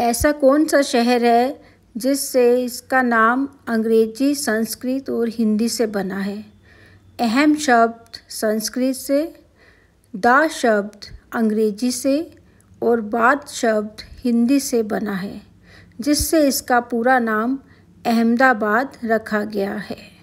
ऐसा कौन सा शहर है जिससे इसका नाम अंग्रेजी संस्कृत और हिंदी से बना है अहम शब्द संस्कृत से दा शब्द अंग्रेजी से और बाद शब्द हिंदी से बना है जिससे इसका पूरा नाम अहमदाबाद रखा गया है